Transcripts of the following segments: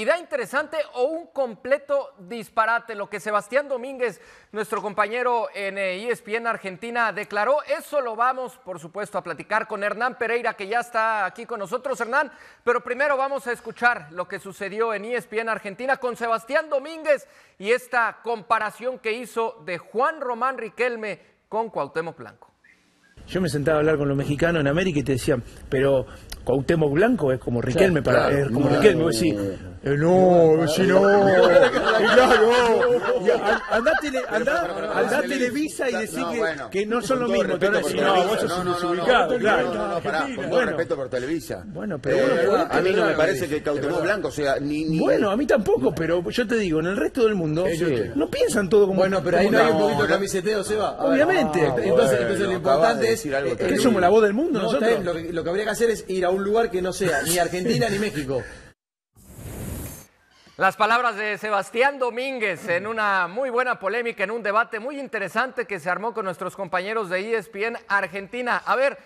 Idea interesante o un completo disparate. Lo que Sebastián Domínguez, nuestro compañero en ESPN eh, e Argentina, declaró. Eso lo vamos, por supuesto, a platicar con Hernán Pereira, que ya está aquí con nosotros, Hernán. Pero primero vamos a escuchar lo que sucedió en ESPN Argentina con Sebastián Domínguez y esta comparación que hizo de Juan Román Riquelme con Cuauhtémoc Blanco. Yo me sentaba a hablar con los mexicanos en América y te decía, pero Cuauhtémoc Blanco es como Riquelme, para, es como Riquelme. Eh, no, si no, claro, andá, tele, Televisa y decir que, no son lo mismo. Pero no, no, vos un desubicado, con todo respeto por Televisa. Bueno, pero eh, a mí no me parece que cautivó blanco, sea, ni, Bueno, a mí tampoco, pero yo te digo, en el resto del mundo no piensan todo como Bueno, pero ahí no hay un poquito de camiseteo, Seba. Ah, Obviamente. Ah, entonces, entonces lo importante es que somos la voz del mundo nosotros. Lo que habría que hacer es ir a un lugar que no sea ni Argentina ni México. Las palabras de Sebastián Domínguez en una muy buena polémica, en un debate muy interesante que se armó con nuestros compañeros de ESPN Argentina. A ver,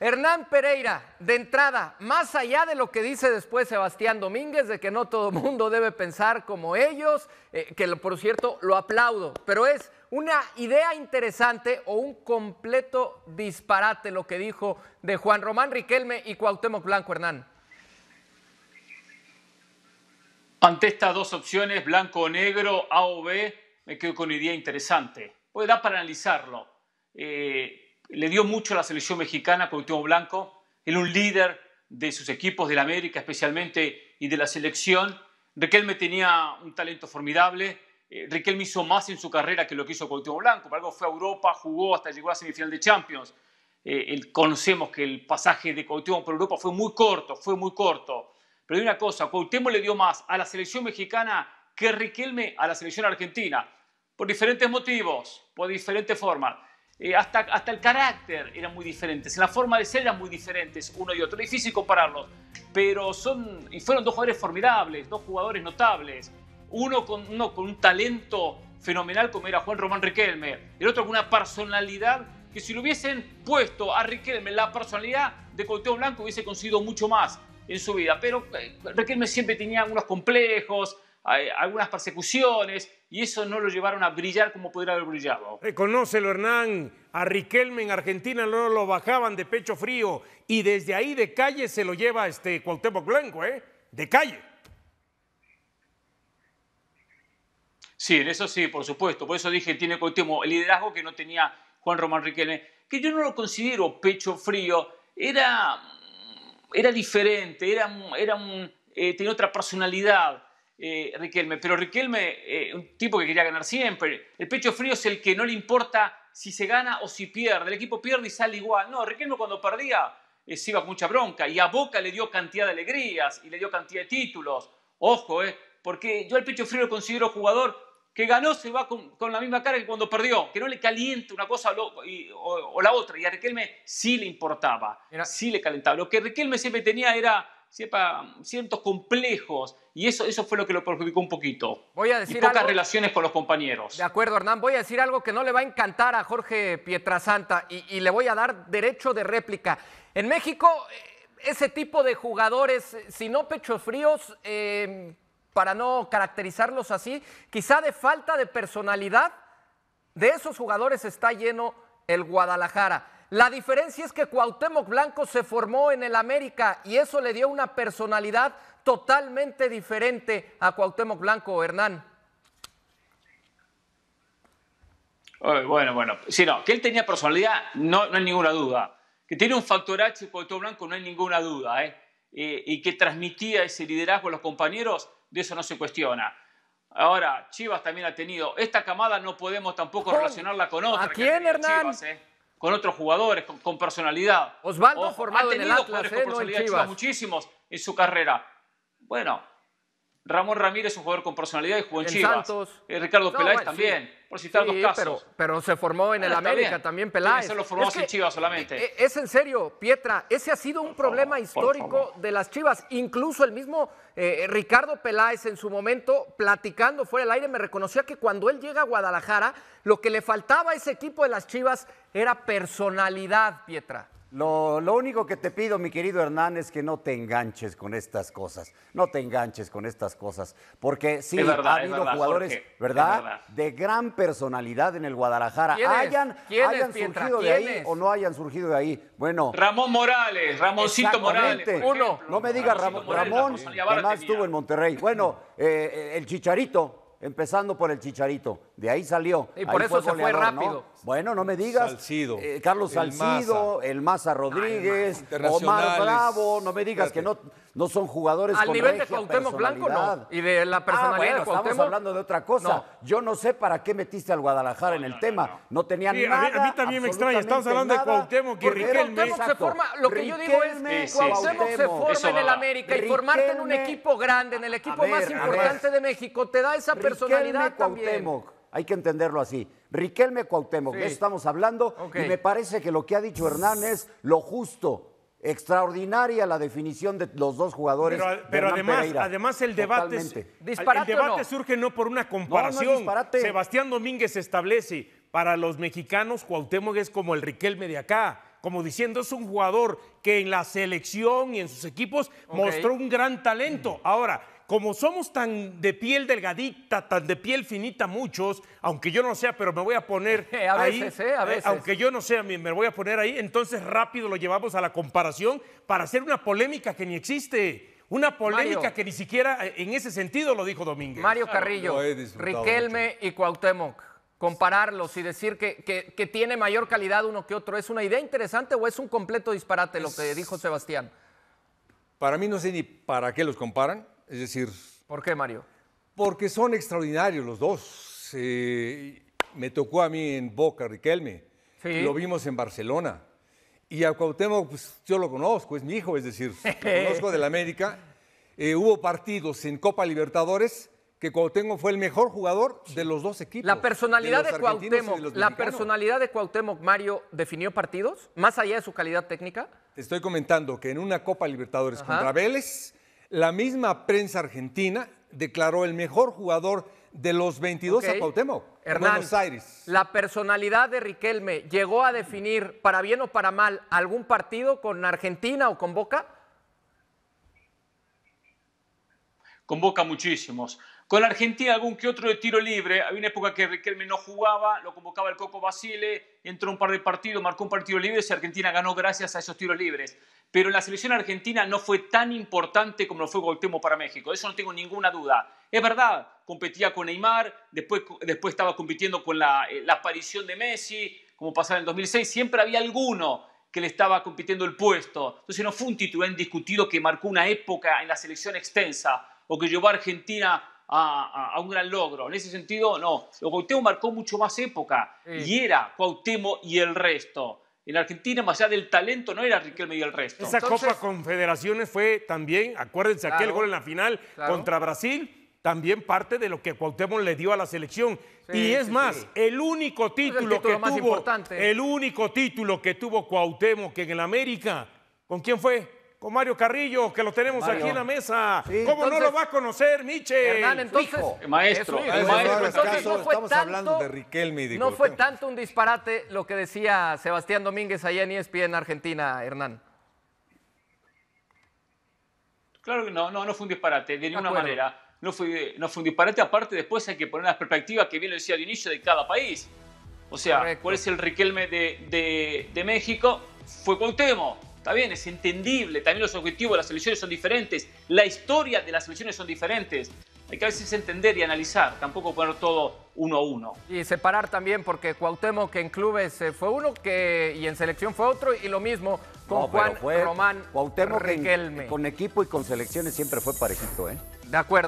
Hernán Pereira, de entrada, más allá de lo que dice después Sebastián Domínguez, de que no todo el mundo debe pensar como ellos, eh, que por cierto lo aplaudo, pero es una idea interesante o un completo disparate lo que dijo de Juan Román Riquelme y Cuauhtémoc Blanco, Hernán. Ante estas dos opciones, blanco o negro, A o B, me quedo con una idea interesante. Pues da para analizarlo. Eh, le dio mucho a la selección mexicana Cuauhtémoc Blanco. Era un líder de sus equipos, de la América especialmente, y de la selección. Riquelme tenía un talento formidable. Eh, Riquelme hizo más en su carrera que lo que hizo Cuauhtémoc Blanco. algo fue a Europa, jugó hasta llegó a la semifinal de Champions. Eh, conocemos que el pasaje de Coutinho por Europa fue muy corto, fue muy corto. Pero hay una cosa, Cuauhtémoc le dio más a la selección mexicana que Riquelme a la selección argentina, por diferentes motivos, por diferentes formas. Eh, hasta, hasta el carácter era muy diferentes, la forma de ser era muy diferentes uno y otro. Es difícil compararlos, pero son, y fueron dos jugadores formidables, dos jugadores notables. Uno con, uno con un talento fenomenal como era Juan Román Riquelme, el otro con una personalidad que si lo hubiesen puesto a Riquelme la personalidad de Cuauhtémoc Blanco hubiese conseguido mucho más en su vida. Pero eh, Riquelme siempre tenía algunos complejos, algunas persecuciones, y eso no lo llevaron a brillar como pudiera haber brillado. Reconócelo, eh, Hernán. A Riquelme en Argentina no lo bajaban de pecho frío, y desde ahí de calle se lo lleva este Cuauhtémoc Blanco, ¿eh? De calle. Sí, eso sí, por supuesto. Por eso dije, tiene Cuauhtémoc el liderazgo que no tenía Juan Román Riquelme, que yo no lo considero pecho frío. Era era diferente, era, eh, tenía otra personalidad. Eh, Riquelme, pero Riquelme, eh, un tipo que quería ganar siempre. El pecho frío es el que no le importa si se gana o si pierde. El equipo pierde y sale igual. No, Riquelme cuando perdía se iba con mucha bronca. Y a Boca le dio cantidad de alegrías y le dio cantidad de títulos. Ojo, eh, porque yo al pecho frío lo considero jugador que ganó se va con, la misma cara que cuando perdió, que no le caliente una cosa o, la otra. Y a Riquelme sí le importaba, era... sí le calentaba. Lo que Riquelme siempre tenía era ciertos complejos y eso, eso fue lo que lo perjudicó un poquito. Voy a decir y pocas relaciones con los compañeros. De acuerdo, Hernán. Voy a decir algo que no le va a encantar a Jorge Pietrasanta y, le voy a dar derecho de réplica. En México, eh, ese tipo de jugadores, si no pechos fríos... Eh, para no caracterizarlos así, quizá de falta de personalidad, de esos jugadores está lleno el Guadalajara. La diferencia es que Cuauhtémoc Blanco se formó en el América y eso le dio una personalidad totalmente diferente a Cuauhtémoc Blanco, Hernán. Bueno, bueno, sí, no, que él tenía personalidad, no, no hay ninguna duda. Que tiene un factor H, Cuauhtémoc Blanco, no hay ninguna duda, ¿eh? eh, y que transmitía ese liderazgo a los compañeros, de eso no se cuestiona. Ahora, Chivas también ha tenido. Esta camada no podemos tampoco relacionarla con otra. ¿A quién, Hernán? Eh? Con otros jugadores, con, personalidad. Osvaldo formado ha tenido en el Atlas, eh, Chivas, muchísimos en su carrera. Bueno, Ramón Ramírez es un jugador con personalidad y jugó en, Chivas. Eh, Ricardo Peláez también, por citar dos casos. Pero, se formó en ah, el América también Peláez. Se lo formó en Chivas solamente. E, e, es en serio, Pietra, ese ha sido un problema histórico de las Chivas. Incluso el mismo eh, Ricardo Peláez en su momento, platicando fuera del aire, me reconocía que cuando él llega a Guadalajara, lo que le faltaba a ese equipo de las Chivas era personalidad, Pietra. Lo, único que te pido, mi querido Hernán, es que no te enganches con estas cosas. No te enganches con estas cosas. Porque sí, ha habido jugadores, ¿verdad? De gran personalidad en el Guadalajara. hayan, hayan surgido de ahí o no hayan surgido de ahí. Bueno. Ramón Morales, Ramoncito Morales. Uno. No me digas Ramón, Ramón, más estuvo en Monterrey. Bueno, eh, eh, el Chicharito, empezando por el Chicharito. De ahí salió. Y por eso se fue rápido. Bueno, no me digas. Salcido. Eh, Carlos Salcido, el Maza, Rodríguez, Omar Bravo. No me digas que no no son jugadores Al nivel de Cuauhtémoc Blanco no. Y de la ah, personalidad de Cuauhtémoc. estamos hablando de otra cosa. Yo no sé para qué metiste al Guadalajara en el tema. No, tenía nada. A mí, a mí también me extraña. Estamos hablando de Cuauhtémoc y Riquelme. se forma, lo que yo digo es, que Cuauhtémoc se forma en el América y formarte en un equipo grande, en el equipo más importante de México, te da esa personalidad también. Hay que entenderlo así. Riquelme Cuauhtémoc, de eso estamos hablando. Y me parece que lo que ha dicho Hernán es lo justo Extraordinaria la definición de los dos jugadores. Pero, además, además el debate, surge no por una comparación. Sebastián Domínguez establece para los mexicanos Cuauhtémoc es como el Riquelme de acá, como diciendo es un jugador que en la selección y en sus equipos mostró un gran talento. Ahora como somos tan de piel delgadita, tan de piel finita muchos, aunque yo no sea, pero me voy a poner a veces, ¿eh? a eh, veces. aunque yo no sea, me voy a poner ahí, entonces rápido lo llevamos a la comparación para hacer una polémica que ni existe. Una polémica que ni siquiera eh, en ese sentido lo dijo Domínguez. Mario Carrillo, Riquelme y Cuauhtémoc compararlos y decir que, tiene mayor calidad uno que otro. ¿Es una idea interesante o es un completo disparate lo que dijo Sebastián? Para mí no sé ni para qué los comparan. Es decir... ¿Por qué, Mario? Porque son extraordinarios los dos. me tocó a mí en Boca, Riquelme. Sí. Lo vimos en Barcelona. Y a Cuauhtémoc, pues, yo lo conozco, es mi hijo, es decir, lo conozco del América. Eh, hubo partidos en Copa Libertadores que Cuauhtémoc fue el mejor jugador de los dos equipos. La personalidad de, Cuauhtémoc, la personalidad de Cuauhtémoc Mario definió partidos más allá de su calidad técnica. estoy comentando que en una Copa Libertadores contra Vélez la misma prensa argentina declaró el mejor jugador de los 22 a Pautemo. Hernán, Buenos Aires. La personalidad de Riquelme llegó a definir, para bien o para mal, algún partido con Argentina o con Boca? Con Boca muchísimos. Con Argentina algún que otro de tiro libre. Había una época que Riquelme no jugaba, lo convocaba el Coco Basile, entró un par de partidos, marcó un partido libre y Argentina ganó gracias a esos tiros libres pero en la selección argentina no fue tan importante como lo fue Cuauhtémoc para México, eso no tengo ninguna duda. Es verdad, competía con Neymar, después, después estaba compitiendo con la, eh, aparición de Messi, como pasaba en el 2006, siempre había alguno que le estaba compitiendo el puesto. Entonces no fue un título indiscutido que marcó una época en la selección extensa o que llevó a Argentina a, un gran logro. En ese sentido, no. Lo marcó mucho más época y era Cuauhtémoc y el resto en Argentina, más allá del talento, no era Riquelme y el resto. Esa Copa Confederaciones fue también, acuérdense, aquel gol en la final contra Brasil, también parte de lo que Cuauhtémoc le dio a la selección. y es más, el único pues título, que tuvo, importante. el único título que tuvo Cuauhtémoc en el América, ¿con quién fue? con Mario Carrillo, que lo tenemos aquí en la mesa. ¿Cómo no lo va a conocer, Miche? Hernán, entonces, maestro, maestro. no fue Estamos hablando de Riquelme. no fue tanto un disparate lo que decía Sebastián Domínguez allá en ESPN Argentina, Hernán. Claro que no, no, no fue un disparate, de ninguna manera. No fue, no fue un disparate, aparte después hay que poner las perspectivas que bien lo decía al inicio de cada país. O sea, ¿cuál es el Riquelme de, de, México? Fue Cuauhtémoc Está bien, es entendible. También los objetivos de las elecciones son diferentes. La historia de las elecciones son diferentes. Hay que a veces entender y analizar, tampoco poner todo uno a uno. Y separar también, porque Cuauhtémoc que en clubes eh, fue uno que, y en selección fue otro, y lo mismo con Juan Román Cuauhtémoc Riquelme. con equipo y con selecciones siempre fue parejito, ¿eh? De acuerdo.